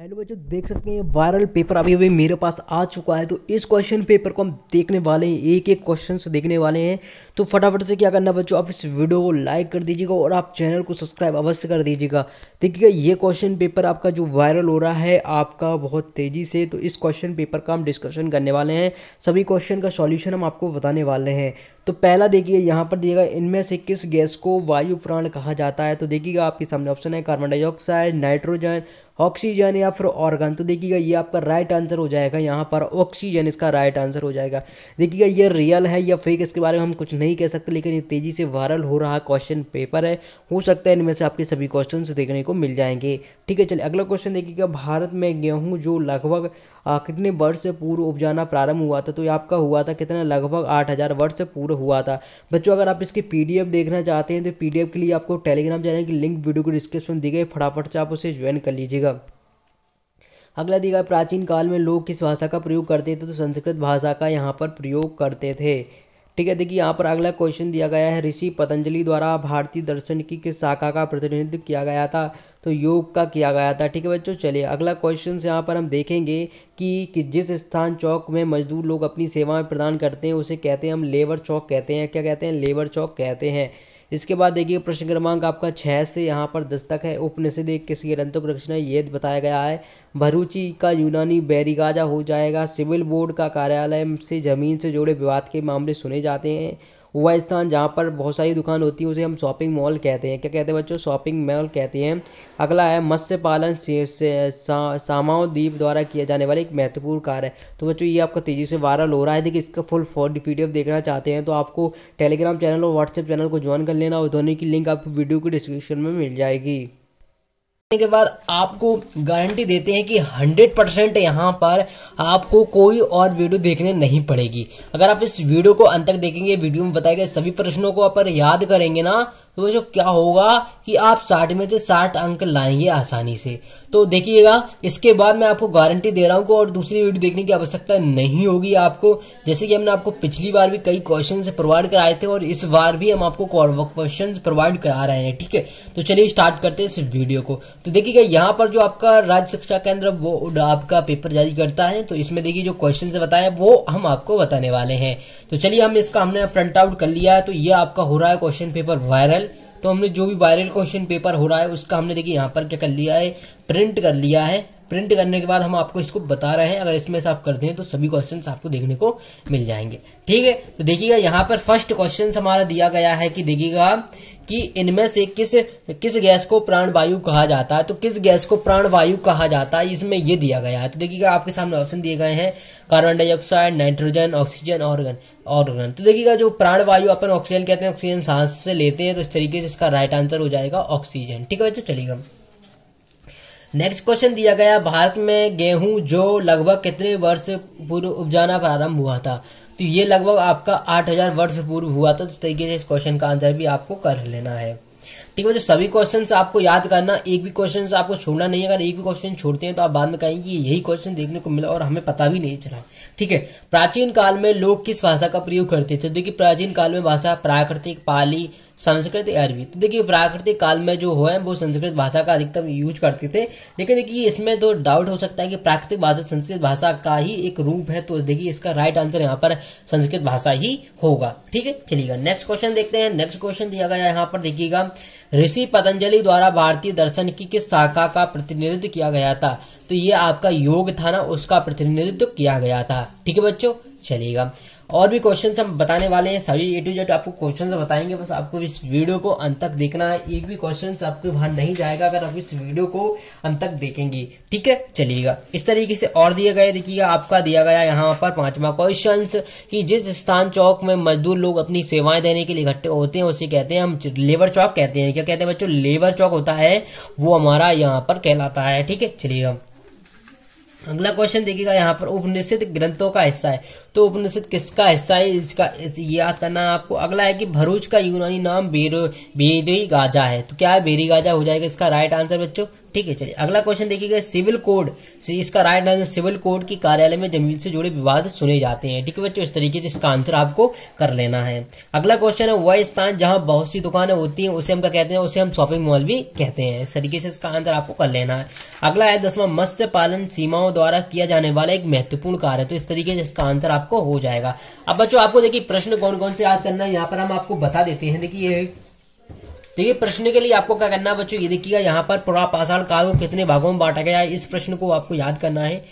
hello बच्चों देख सकते हैं वायरल पेपर अभी अभी मेरे पास आ चुका है तो इस क्वेश्चन पेपर को हम देखने वाले हैं एक एक क्वेश्चन देखने वाले हैं तो फटाफट से क्या करना बच्चों आप इस वीडियो को लाइक कर दीजिएगा और आप चैनल को सब्सक्राइब अवश्य कर दीजिएगा देखिएगा ये क्वेश्चन पेपर आपका जो वायरल हो रहा है आपका बहुत तेज़ी से तो इस क्वेश्चन पेपर का हम डिस्कशन करने वाले हैं सभी क्वेश्चन का सॉल्यूशन हम आपको बताने वाले हैं तो पहला देखिए यहाँ पर देखिएगा इनमें से किस गैस को वायु प्राण कहा जाता है तो देखिएगा आपके सामने ऑप्शन है कार्बन डाइऑक्साइड नाइट्रोजन ऑक्सीजन या फिर ऑर्गन तो देखिएगा ये आपका राइट आंसर हो जाएगा यहाँ पर ऑक्सीजन इसका राइट आंसर हो जाएगा देखिएगा ये रियल है या फेक इसके बारे में हम कुछ नहीं कह सकते लेकिन ये तेज़ी से वायरल हो रहा क्वेश्चन पेपर है हो सकता है इनमें से आपके सभी क्वेश्चन देखने को मिल जाएंगे ठीक है चलिए अगला क्वेश्चन देखिएगा भारत में गेहूँ जो लगभग कितने वर्ष से पूर्व उपजाना प्रारंभ हुआ था तो ये आपका हुआ था कितना लगभग आठ हज़ार वर्ष से पूर्व हुआ था बच्चों अगर आप इसकी पी देखना चाहते हैं तो पी के लिए आपको टेलीग्राम चैनल की लिंक वीडियो को डिस्क्रिप्शन दी गई फटाफट से आप उसे ज्वाइन कर लीजिएगा अगला दिखा प्राचीन काल में लोग किस भाषा का प्रयोग करते थे तो संस्कृत भाषा का यहाँ पर प्रयोग करते थे ठीक है देखिए यहाँ पर अगला क्वेश्चन दिया गया है ऋषि पतंजलि द्वारा भारतीय दर्शन की किस शाखा का प्रतिनिधित्व किया गया था तो योग का किया गया था ठीक है बच्चों चलिए अगला क्वेश्चन यहाँ पर हम देखेंगे कि, कि जिस स्थान चौक में मजदूर लोग अपनी सेवाएं प्रदान करते हैं उसे कहते हैं हम लेबर चौक कहते हैं क्या कहते हैं लेबर चौक कहते हैं इसके बाद देखिए प्रश्न क्रमांक आपका छः से यहाँ पर दस तक है उपनिषद एक किसी ग्रंथों की रचना ये बताया गया है भरूची का यूनानी बैरिगाजा हो जाएगा सिविल बोर्ड का कार्यालय से जमीन से जुड़े विवाद के मामले सुने जाते हैं वह स्थान जहाँ पर बहुत सारी दुकान होती है उसे हम शॉपिंग मॉल कहते हैं क्या कहते हैं बच्चों शॉपिंग मॉल कहते हैं अगला है मत्स्य पालन से, सामाओ द्वीप द्वारा किया जाने वाला एक महत्वपूर्ण कार्य है तो बच्चों ये आपका तेज़ी से वायरल हो रहा है देखिए इसका फुल वीडियो देखना चाहते हैं तो आपको टेलीग्राम चैनल और व्हाट्सएप चैनल को ज्वाइन कर लेना और दोनों की लिंक आपको वीडियो की डिस्क्रिप्शन में मिल जाएगी के बाद आपको गारंटी देते हैं कि 100 परसेंट यहाँ पर आपको कोई और वीडियो देखने नहीं पड़ेगी अगर आप इस वीडियो को अंत तक देखेंगे वीडियो में बताए गए सभी प्रश्नों को आप याद करेंगे ना तो जो क्या होगा कि आप साठ में से साठ अंक लाएंगे आसानी से तो देखिएगा इसके बाद मैं आपको गारंटी दे रहा हूँ और दूसरी वीडियो देखने की आवश्यकता नहीं होगी आपको जैसे कि हमने आपको पिछली बार भी कई क्वेश्चन प्रोवाइड कराए थे और इस बार भी हम आपको क्वेश्चन प्रोवाइड करा रहे हैं ठीक है तो चलिए स्टार्ट करते हैं इस वीडियो को तो देखिएगा यहाँ पर जो आपका राज्य शिक्षा केंद्र वो आपका पेपर जारी करता है तो इसमें देखिए जो क्वेश्चन बताए वो हम आपको बताने वाले हैं तो चलिए हम इसका हमने प्रिंट आउट कर लिया है तो ये आपका हो रहा है क्वेश्चन पेपर वायरल तो हमने जो भी वायरल क्वेश्चन पेपर हो रहा है उसका हमने देखिए यहाँ पर क्या कर लिया है प्रिंट कर लिया है प्रिंट करने के बाद हम आपको इसको बता रहे हैं अगर इसमें से आप करते हैं तो सभी क्वेश्चन आपको देखने को मिल जाएंगे ठीक है तो देखिएगा यहाँ पर फर्स्ट क्वेश्चन हमारा दिया गया है कि देखिएगा कि इनमें से किस किस गैस को प्राणवायु कहा जाता है तो किस गैस को प्राणवायु कहा जाता है इसमें ये दिया गया है तो देखिएगा आपके सामने ऑप्शन दिए गए हैं carbon dioxide nitrogen oxygen argon argon तो देखिएगा जो प्राणवायु अपन ऑक्सीजन कहते हैं ऑक्सीजन सांस से लेते हैं तो इस तरीके से इसका राइट आंसर हो जाएगा ऑक्सीजन ठीक है बच्चों चलिएगा नेक्स्ट क्वेश्चन दिया गया भारत में गेहूं जो लगभग कितने वर्ष पूर्व उपजाना प्रारंभ हुआ था तो ये लगभग आपका 8000 वर्ष पूर्व हुआ था इस तरीके से इस क्वेश्चन का आंसर भी आपको कर लेना है ठीक है तो सभी क्वेश्चन आपको याद करना एक भी क्वेश्चन आपको छोड़ना नहीं है अगर एक भी क्वेश्चन छोड़ते हैं तो आप बाद में कहेंगे कि यही क्वेश्चन देखने को मिला और हमें पता भी नहीं चला ठीक है प्राचीन काल में लोग किस भाषा का प्रयोग करते थे देखिए प्राचीन काल में भाषा प्राकृतिक पाली संस्कृत अरबी तो देखिए प्राकृतिक काल में जो हुए वो संस्कृत भाषा का अधिकतम यूज करते थे लेकिन देखिए इसमें तो डाउट हो सकता है कि प्राकृतिक भाषा संस्कृत भाषा का ही एक रूप है तो देखिए इसका राइट आंसर यहाँ पर संस्कृत भाषा ही होगा ठीक है चलिएगा नेक्स्ट क्वेश्चन देखते हैं नेक्स्ट क्वेश्चन दिया गया यहाँ पर देखिएगा ऋषि पतंजलि द्वारा भारतीय दर्शन की किस शाखा का प्रतिनिधित्व किया गया था तो ये आपका योग था ना उसका प्रतिनिधित्व किया गया था ठीक है बच्चों चलिएगा और भी क्वेश्चन हम बताने वाले हैं सभी ए टू जेड आपको क्वेश्चन बताएंगे बस आपको इस वीडियो को अंत तक देखना है एक भी क्वेश्चन आपको बाहर नहीं जाएगा अगर आप इस वीडियो को अंत तक देखेंगे ठीक है चलिएगा इस तरीके से और दिया गया देखिएगा आपका दिया गया यहाँ पर पांचवा क्वेश्चन कि जिस स्थान चौक में मजदूर लोग अपनी सेवाएं देने के लिए इकट्ठे होते हैं उसे कहते हैं हम लेबर चौक कहते हैं क्या कहते हैं बच्चों लेबर चौक होता है वो हमारा यहाँ पर कहलाता है ठीक है चलिएगा अगला क्वेश्चन देखिएगा यहाँ पर उपनिषद ग्रंथों का हिस्सा है तो उपनिषद किसका हिस्सा है इसका याद करना आपको अगला है कि भरूच का यूनानी नाम बेरो बेरी गाजा है तो क्या है बेरी गाजा हो जाएगा इसका राइट आंसर बच्चों ठीक है चलिए अगला क्वेश्चन देखिएगा सिविल कोड से इसका राइट आंसर सिविल कोड की कार्यालय में जमीन से जुड़े विवाद सुने जाते हैं ठीक है बच्चों इस तरीके से इसका आंसर आपको कर लेना है अगला क्वेश्चन है वह स्थान जहां बहुत सी दुकानें होती हैं उसे हम क्या कहते हैं उसे हम शॉपिंग मॉल भी कहते हैं इस तरीके से इसका आंसर आपको कर लेना है अगला है दसवा मत्स्य पालन सीमाओं द्वारा किया जाने वाला एक महत्वपूर्ण कार्य तो इस तरीके से इसका आंसर आपको हो जाएगा अब बच्चों आपको देखिए प्रश्न कौन कौन से याद करना है यहाँ पर हम आपको बता देते हैं देखिए तो ये प्रश्न के लिए आपको क्या करना है बच्चों ये देखिएगा यहाँ पर पूरा पाषाण काल को कितने भागों में बांटा गया है इस प्रश्न को आपको याद करना है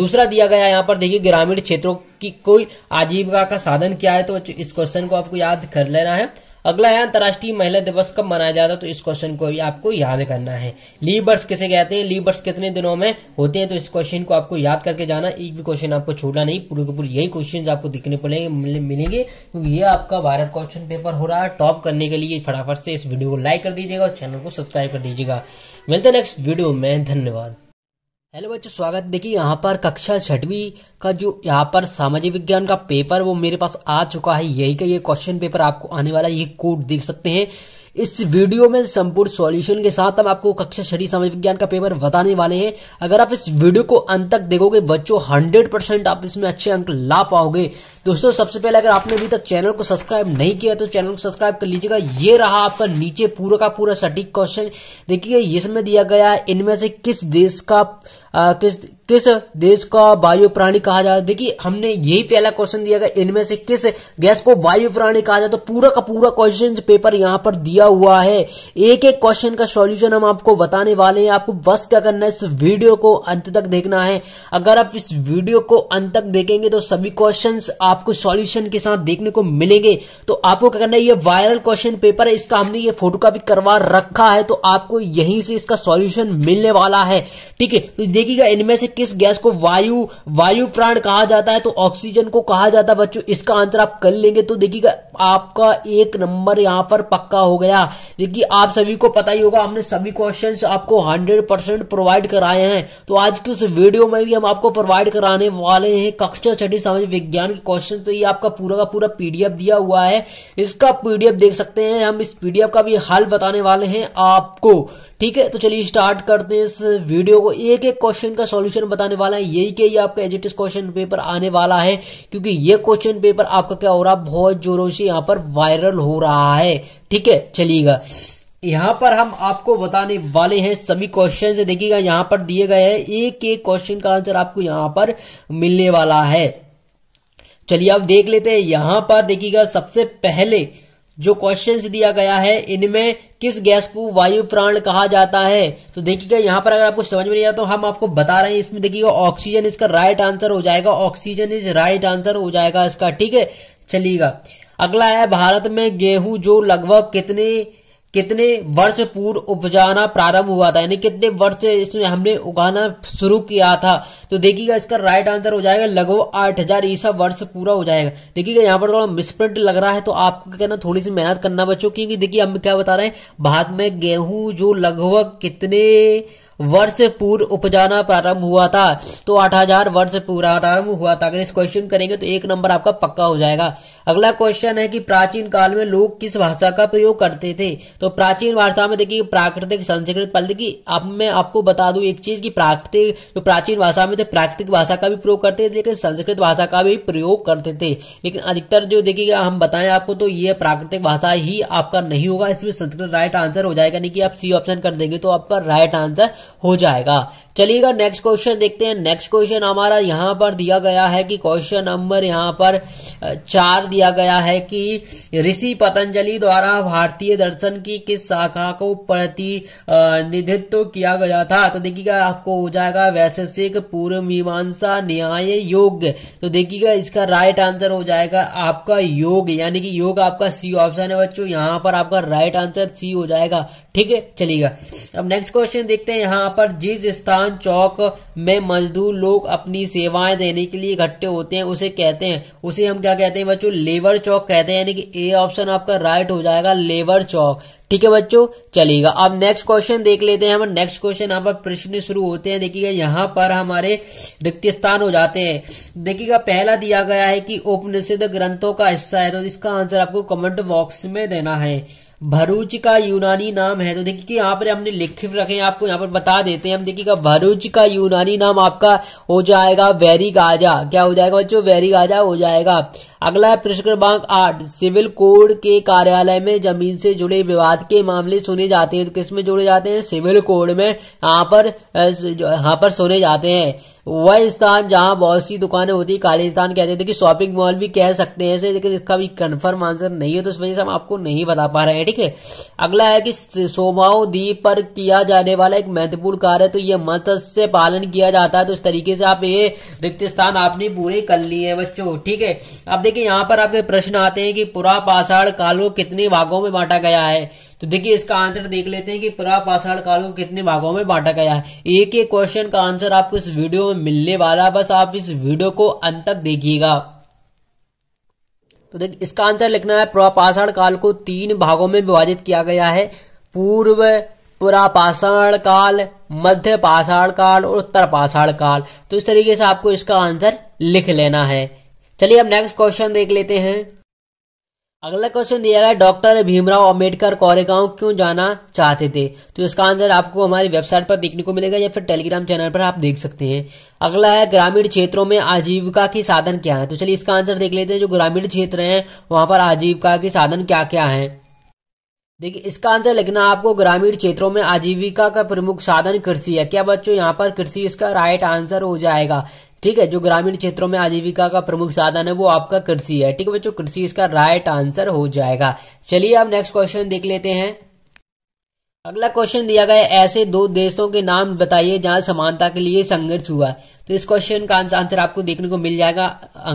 दूसरा दिया गया यहाँ पर देखिए ग्रामीण क्षेत्रों की कोई आजीविका का साधन क्या है तो इस क्वेश्चन को आपको याद कर लेना है अगला है अंतर्राष्ट्रीय महिला दिवस कब मनाया जाता है तो इस क्वेश्चन को भी आपको याद करना है लीबर्स किसे कहते हैं लीबर्स कितने दिनों में होते हैं तो इस क्वेश्चन को आपको याद करके जाना एक भी क्वेश्चन आपको छोड़ना नहीं पूरे के पूरे यही क्वेश्चन आपको दिखने पड़ेंगे मिलेंगे क्योंकि ये आपका भारत क्वेश्चन पेपर हो रहा है टॉप करने के लिए फटाफट से इस वीडियो को लाइक कर दीजिएगा और चैनल को सब्सक्राइब कर दीजिएगा मिलते नेक्स्ट वीडियो में धन्यवाद हेलो बच्चों स्वागत देखिए यहाँ पर कक्षा छठवी का जो यहाँ पर सामाजिक विज्ञान का पेपर वो मेरे पास आ चुका है यही का ये क्वेश्चन पेपर आपको आने वाला ये कोड देख सकते हैं इस वीडियो में संपूर्ण सॉल्यूशन के साथ हम आपको कक्षा छठी सामाजिक विज्ञान का पेपर बताने वाले हैं अगर आप इस वीडियो को अंत तक देखोगे बच्चों हंड्रेड परसेंट आप इसमें अच्छे अंक ला पाओगे दोस्तों सबसे पहले अगर आपने अभी तक चैनल को सब्सक्राइब नहीं किया तो चैनल को सब्सक्राइब कर लीजिएगा ये रहा आपका नीचे पूरा का पूरा सटीक क्वेश्चन देखिए इसमें दिया गया है इनमें से किस देश का किस किस देश का वायु प्राणी कहा जाता है देखिए हमने यही पहला क्वेश्चन दिया गया इनमें से किस गैस को वायु प्राणी कहा जाता है तो पूरा का पूरा क्वेश्चन पेपर यहाँ पर दिया हुआ है एक एक क्वेश्चन का सॉल्यूशन हम आपको बताने वाले हैं आपको बस क्या करना है इस वीडियो को अंत तक देखना है अगर आप इस वीडियो को अंत तक देखेंगे तो सभी क्वेश्चन आपको सोल्यूशन के साथ देखने को मिलेंगे तो आपको क्या करना है ये वायरल क्वेश्चन पेपर है इसका हमने ये फोटो करवा रखा है तो आपको यहीं से इसका सोल्यूशन मिलने वाला है ठीक है तो देखिएगा इनमें से किस गैस को वायु वायु प्राण कहा जाता है तो ऑक्सीजन को कहा जाता है बच्चों इसका आंसर आप कर लेंगे तो देखिएगा आपका एक नंबर यहाँ पर पक्का हो गया देखिए आप सभी को पता ही होगा हमने सभी क्वेश्चन आपको हंड्रेड परसेंट प्रोवाइड कराए हैं तो आज की उस वीडियो में भी हम आपको प्रोवाइड कराने वाले हैं कक्षा छठी समाज विज्ञान के क्वेश्चन तो ये आपका पूरा का पूरा पीडीएफ दिया हुआ है इसका पीडीएफ देख सकते हैं हम इस पीडीएफ का भी हल बताने वाले हैं आपको ठीक है तो चलिए स्टार्ट करते हैं इस वीडियो को एक एक क्वेश्चन का सॉल्यूशन बताने वाला है यही के ही आपका एजिटिस क्वेश्चन पेपर आने वाला है क्योंकि ये क्वेश्चन पेपर आपका क्या हो रहा है बहुत जोरों से यहाँ पर वायरल हो रहा है ठीक है चलिएगा यहाँ पर हम आपको बताने वाले हैं सभी क्वेश्चन देखिएगा यहाँ पर दिए गए हैं एक एक क्वेश्चन का आंसर आपको यहाँ पर मिलने वाला है चलिए आप देख लेते हैं यहाँ पर देखिएगा सबसे पहले जो क्वेश्चन दिया गया है इनमें किस गैस को वायु प्राण कहा जाता है तो देखिएगा यहाँ पर अगर आपको समझ में नहीं आता तो हम आपको बता रहे हैं इसमें देखिएगा ऑक्सीजन इसका राइट आंसर हो जाएगा ऑक्सीजन इज राइट आंसर हो जाएगा इसका ठीक है चलिएगा अगला है भारत में गेहूं जो लगभग कितने कितने वर्ष पूर्व उपजाना प्रारंभ हुआ था यानी कितने वर्ष इसमें हमने उगाना शुरू किया था तो देखिएगा इसका राइट आंसर हो जाएगा लगभग आठ हजार ईसा वर्ष पूरा हो जाएगा देखिएगा यहाँ पर थोड़ा मिसप्रिंट लग रहा है तो आपको क्या थोड़ी सी मेहनत करना बच्चों क्योंकि देखिए हम क्या बता रहे हैं भारत में गेहूं जो लगभग कितने वर्ष पूर्व उपजाना प्रारंभ हुआ था तो 8000 वर्ष प्रारंभ हुआ था अगर इस क्वेश्चन करेंगे तो एक नंबर आपका पक्का हो जाएगा अगला क्वेश्चन है कि प्राचीन काल में लोग किस भाषा का प्रयोग करते थे तो प्राचीन भाषा में देखिए प्राकृतिक संस्कृत पल देखिए अब मैं आपको बता दू एक चीज की प्राकृतिक जो प्राचीन भाषा में थे प्राकृतिक भाषा का भी प्रयोग करते थे लेकिन संस्कृत भाषा का भी प्रयोग करते थे लेकिन अधिकतर जो देखिएगा हम बताएं आपको तो ये प्राकृतिक भाषा ही आपका नहीं होगा इसमें संस्कृत राइट आंसर हो जाएगा नहीं कि आप सी ऑप्शन कर देंगे तो आपका राइट आंसर हो जाएगा चलिएगा नेक्स्ट क्वेश्चन देखते हैं नेक्स्ट क्वेश्चन हमारा यहाँ पर दिया गया है कि क्वेश्चन नंबर यहाँ पर चार दिया गया है कि ऋषि पतंजलि द्वारा भारतीय दर्शन की किस शाखा को प्रतिनिधित्व किया गया था तो देखिएगा आपको हो जाएगा वैशेषिक पूर्व मीमांसा न्याय योग तो देखिएगा इसका राइट आंसर हो जाएगा आपका योग यानी कि योग आपका सी ऑप्शन है बच्चों यहाँ पर आपका राइट आंसर सी हो जाएगा ठीक है चलिएगा अब नेक्स्ट क्वेश्चन देखते हैं यहाँ पर जिस स्थान किसान चौक में मजदूर लोग अपनी सेवाएं देने के लिए इकट्ठे होते हैं उसे कहते हैं उसे हम क्या कहते हैं बच्चों लेबर चौक कहते हैं यानी कि ए ऑप्शन आपका राइट हो जाएगा लेबर चौक ठीक है बच्चों चलेगा अब नेक्स्ट क्वेश्चन देख लेते हैं हम नेक्स्ट क्वेश्चन यहाँ पर प्रश्न शुरू होते हैं देखिएगा यहाँ पर हमारे रिक्त स्थान हो जाते हैं देखिएगा पहला दिया गया है कि उपनिषद ग्रंथों का हिस्सा है तो इसका आंसर आपको कमेंट बॉक्स में देना है भरूच का यूनानी नाम है तो देखिए यहाँ पर हमने लिख रखे हैं आपको यहाँ पर बता देते हैं हम देखिएगा भरूच का यूनानी नाम आपका हो जाएगा वैरी गाजा क्या हो जाएगा बच्चों वैरी गाजा हो जाएगा अगला है प्रश्न क्रमांक आठ सिविल कोड के कार्यालय में जमीन से जुड़े विवाद के मामले सुने जाते हैं तो किसमें जुड़े जाते हैं सिविल कोड में यहाँ पर यहाँ पर सुने जाते हैं वह स्थान जहां बहुत सी दुकानें होती है स्थान कहते हैं देखिए शॉपिंग मॉल भी कह सकते हैं ऐसे लेकिन इसका भी कंफर्म आंसर नहीं है तो इस वजह से हम आपको नहीं बता पा रहे हैं ठीक है अगला है कि सोमाओ द्वीप पर किया जाने वाला एक महत्वपूर्ण कार्य तो ये मत्स्य पालन किया जाता है तो इस तरीके से आप ये रिक्त स्थान आपने पूरे कर लिए हैं बच्चों ठीक है अब देखिए यहाँ पर आपके प्रश्न आते हैं कि पुरा पाषाण काल को कितने भागों में बांटा गया है तो देखिए इसका आंसर देख लेते हैं कि प्रापाषाण काल को कितने भागों में बांटा गया है एक एक क्वेश्चन का आंसर आपको इस वीडियो में मिलने वाला है बस आप इस वीडियो को अंत तक देखिएगा तो देखिए इसका आंसर लिखना है प्रापाषाण काल को तीन भागों में विभाजित किया गया है पूर्व पुरापाषाण काल मध्य पाषाण काल और उत्तर पाषाण काल तो इस तरीके से आपको इसका आंसर लिख लेना है चलिए अब नेक्स्ट क्वेश्चन देख लेते हैं अगला क्वेश्चन दिया गया डॉक्टर भीमराव अम्बेडकर कोरेगांव क्यों जाना चाहते थे तो इसका आंसर आपको हमारी वेबसाइट पर देखने को मिलेगा या फिर टेलीग्राम चैनल पर आप देख सकते हैं अगला है ग्रामीण क्षेत्रों में आजीविका के साधन क्या है तो चलिए इसका आंसर देख लेते हैं जो ग्रामीण क्षेत्र है वहां पर आजीविका के साधन क्या क्या है देखिए इसका आंसर लिखना आपको ग्रामीण क्षेत्रों में आजीविका का प्रमुख साधन कृषि है क्या बच्चों यहाँ पर कृषि इसका राइट आंसर हो जाएगा ठीक है जो ग्रामीण क्षेत्रों में आजीविका का प्रमुख साधन है वो आपका कृषि है ठीक है बच्चों कृषि इसका राइट आंसर हो जाएगा चलिए अब नेक्स्ट क्वेश्चन देख लेते हैं अगला क्वेश्चन दिया गया है ऐसे दो देशों के नाम बताइए जहां समानता के लिए संघर्ष हुआ तो इस क्वेश्चन का आंसर आपको देखने को मिल जाएगा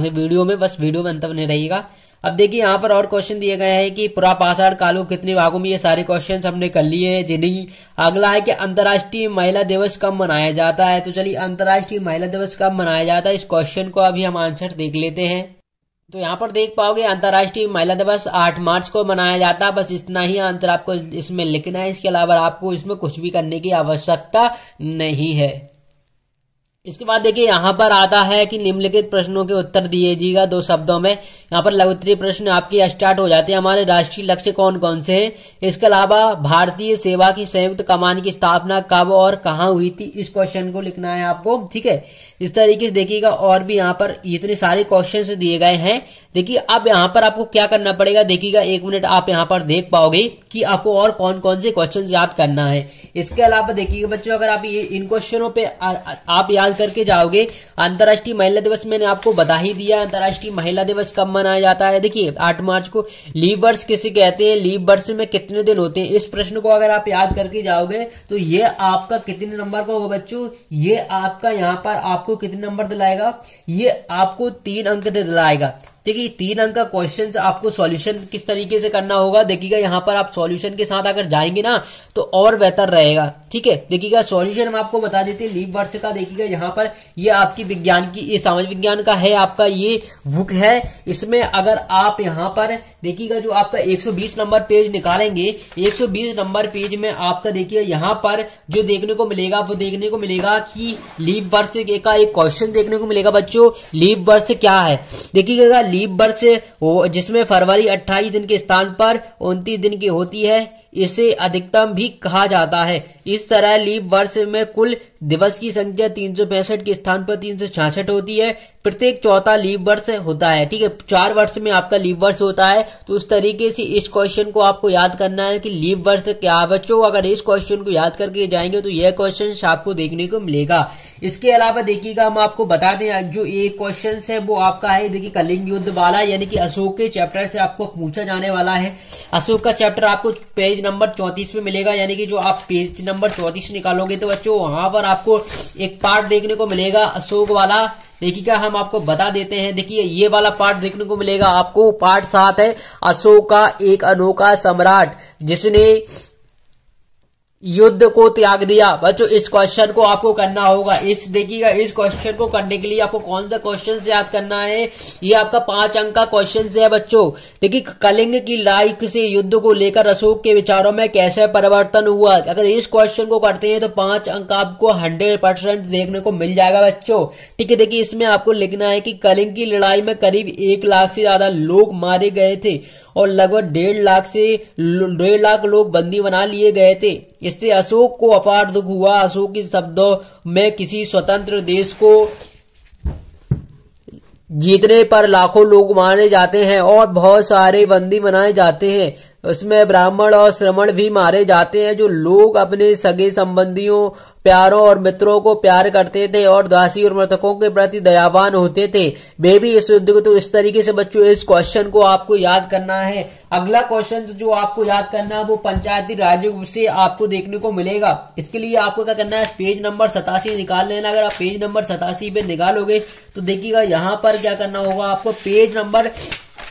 वीडियो में बस वीडियो में अंत में रहिएगा अब देखिए यहाँ पर और क्वेश्चन दिए गए हैं कि पुरापाषाण कालो कितने भागों में ये सारे क्वेश्चन हमने कर लिए हैं जिन्हें अगला है कि अंतर्राष्ट्रीय महिला दिवस कब मनाया जाता है तो चलिए अंतर्राष्ट्रीय महिला दिवस कब मनाया जाता है इस क्वेश्चन को अभी हम आंसर देख लेते हैं तो यहाँ पर देख पाओगे अंतर्राष्ट्रीय महिला दिवस 8 मार्च को मनाया जाता है बस इतना ही आंसर आपको इसमें लिखना है इसके अलावा आपको इसमें कुछ भी करने की आवश्यकता नहीं है इसके बाद देखिए यहाँ पर आता है कि निम्नलिखित प्रश्नों के उत्तर दीजिएगा दो शब्दों में यहाँ पर लघुत्तरीय प्रश्न आपके स्टार्ट हो जाते हैं हमारे राष्ट्रीय लक्ष्य कौन कौन से हैं इसके अलावा भारतीय सेवा की संयुक्त कमान की स्थापना कब और कहाँ हुई थी इस क्वेश्चन को लिखना है आपको ठीक है इस तरीके से देखिएगा और भी यहाँ पर इतने सारे क्वेश्चन दिए गए हैं देखिए अब यहाँ पर आपको क्या करना पड़ेगा देखिएगा एक मिनट आप यहाँ पर देख पाओगे कि आपको और कौन कौन से क्वेश्चन याद करना है इसके अलावा देखिएगा बच्चों अगर आप ये इन क्वेश्चनों पे आ, आ, आप याद करके जाओगे अंतर्राष्ट्रीय महिला दिवस मैंने आपको बता ही दिया अंतर्राष्ट्रीय महिला दिवस कब मनाया जाता है देखिए आठ मार्च को लीव वर्ष किसे कहते हैं लीव वर्ष में कितने दिन होते हैं इस प्रश्न को अगर आप याद करके जाओगे तो ये आपका कितने नंबर का होगा बच्चों ये आपका यहाँ पर आपको कितने नंबर दिलाएगा ये आपको तीन अंक दिलाएगा देखिए तीन अंक का क्वेश्चन आपको सॉल्यूशन किस तरीके से करना होगा देखिएगा यहाँ पर आप सॉल्यूशन के साथ अगर जाएंगे ना तो और बेहतर रहेगा ठीक है देखिएगा सॉल्यूशन हम आपको बता देते हैं लीप वर्ष का देखिएगा यहाँ पर ये आपकी विज्ञान की ये सामाजिक विज्ञान का है आपका ये बुक है इसमें अगर आप यहाँ पर देखिएगा जो आपका एक नंबर पेज निकालेंगे एक नंबर पेज में आपका देखिए यहाँ पर जो देखने को मिलेगा वो देखने को मिलेगा कि लीप वर्ष का एक क्वेश्चन देखने को मिलेगा बच्चों लीप वर्ष क्या है देखिएगा लीप वर्ष जिसमें फरवरी 28 दिन के स्थान पर 29 दिन की होती है इसे अधिकतम भी कहा जाता है इस तरह लीप वर्ष में कुल दिवस की संख्या तीन के स्थान पर तीन होती है प्रत्येक चौथा लीव वर्ष होता है ठीक है चार वर्ष में आपका लीव वर्ष होता है तो उस तरीके से इस क्वेश्चन को आपको याद करना है कि लीव वर्ष क्या बच्चों अगर इस क्वेश्चन को याद करके जाएंगे तो यह क्वेश्चन आपको देखने को मिलेगा इसके अलावा देखिएगा हम आपको बता दें जो ये क्वेश्चन है वो आपका है देखिए कलिंग युद्ध वाला यानी कि अशोक के चैप्टर से आपको पूछा जाने वाला है अशोक का चैप्टर आपको पेज नंबर चौतीस में मिलेगा यानी कि जो आप पेज नंबर चौतीस निकालोगे तो बच्चों वहां पर आपको एक पार्ट देखने को मिलेगा अशोक वाला क्या हम आपको बता देते हैं देखिए ये वाला पार्ट देखने को मिलेगा आपको पार्ट सात है अशोका एक अनोखा सम्राट जिसने युद्ध को त्याग दिया बच्चों इस क्वेश्चन को आपको करना होगा इस देखिएगा इस क्वेश्चन को करने के लिए आपको कौन सा क्वेश्चन याद करना है ये आपका पांच अंक का क्वेश्चन है बच्चों देखिए कलिंग की लाइक से युद्ध को लेकर अशोक के विचारों में कैसे परिवर्तन हुआ अगर इस क्वेश्चन को करते हैं तो पांच अंक आपको हंड्रेड परसेंट देखने को मिल जाएगा बच्चों ठीक है देखिए इसमें आपको लिखना है कि कलिंग की लड़ाई में करीब एक लाख से ज्यादा लोग मारे गए थे और लगभग डेढ़ लाख से डेढ़ लाख लोग बंदी बना लिए गए थे इससे अशोक को अपार दुख हुआ अशोक के शब्दों में किसी स्वतंत्र देश को जीतने पर लाखों लोग मारे जाते हैं और बहुत सारे बंदी बनाए जाते हैं उसमें ब्राह्मण और श्रमण भी मारे जाते हैं जो लोग अपने सगे संबंधियों प्यारों और मित्रों को प्यार करते थे और दासी और मृतकों के प्रति दयावान होते थे बेबी भी इस युद्ध को तो इस तरीके से बच्चों इस क्वेश्चन को आपको याद करना है अगला क्वेश्चन जो आपको याद करना है वो पंचायती राज से आपको देखने को मिलेगा इसके लिए आपको क्या करना है पेज नंबर सतासी निकाल लेना अगर आप पेज नंबर सतासी पे निकालोगे तो देखिएगा यहाँ पर क्या करना होगा आपको पेज नंबर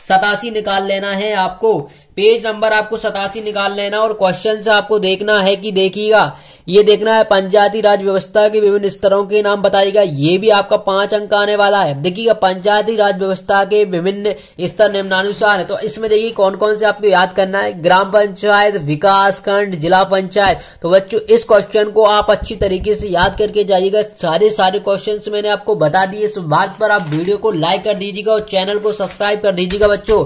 सतासी निकाल लेना है आपको पेज नंबर आपको सतासी निकाल लेना और क्वेश्चन आपको देखना है कि देखिएगा ये देखना है पंचायती राज व्यवस्था के विभिन्न स्तरों के नाम बताएगा ये भी आपका पांच अंक आने वाला है देखिएगा पंचायती राज व्यवस्था के विभिन्न स्तर निम्नानुसार है तो इसमें देखिए कौन कौन से आपको याद करना है ग्राम पंचायत विकास खंड जिला पंचायत तो बच्चों इस क्वेश्चन को आप अच्छी तरीके से याद करके जाइएगा सारे सारे क्वेश्चन मैंने आपको बता दिए इस बात पर आप वीडियो को लाइक कर दीजिएगा और चैनल को सब्सक्राइब कर दीजिएगा बच्चों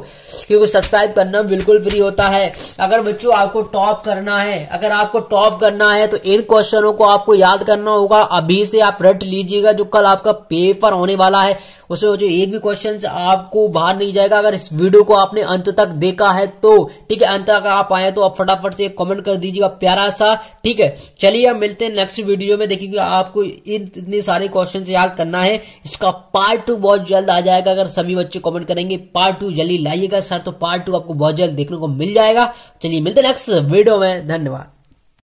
क्योंकि सब्सक्राइब करना बिल्कुल फ्री होता है अगर बच्चों आपको टॉप करना है अगर आपको टॉप करना है तो इन क्वेश्चनों को आपको याद करना होगा अभी से आप रट लीजिएगा जो कल आपका पेपर होने वाला है उसमें जो एक भी क्वेश्चन आपको बाहर नहीं जाएगा अगर इस वीडियो को आपने अंत तक देखा है तो ठीक है अंत तक आप आए तो आप फटाफट से कमेंट कर दीजिएगा प्यारा सा ठीक है चलिए हम मिलते हैं नेक्स्ट वीडियो में देखिए आपको इतने सारे क्वेश्चन याद करना है इसका पार्ट टू बहुत जल्द आ जाएगा अगर सभी बच्चे कॉमेंट करेंगे पार्ट टू जल्दी लाइएगा सर तो पार्ट टू आपको बहुत जल्द देखने को मिल जाएगा चलिए मिलते नेक्स्ट वीडियो में धन्यवाद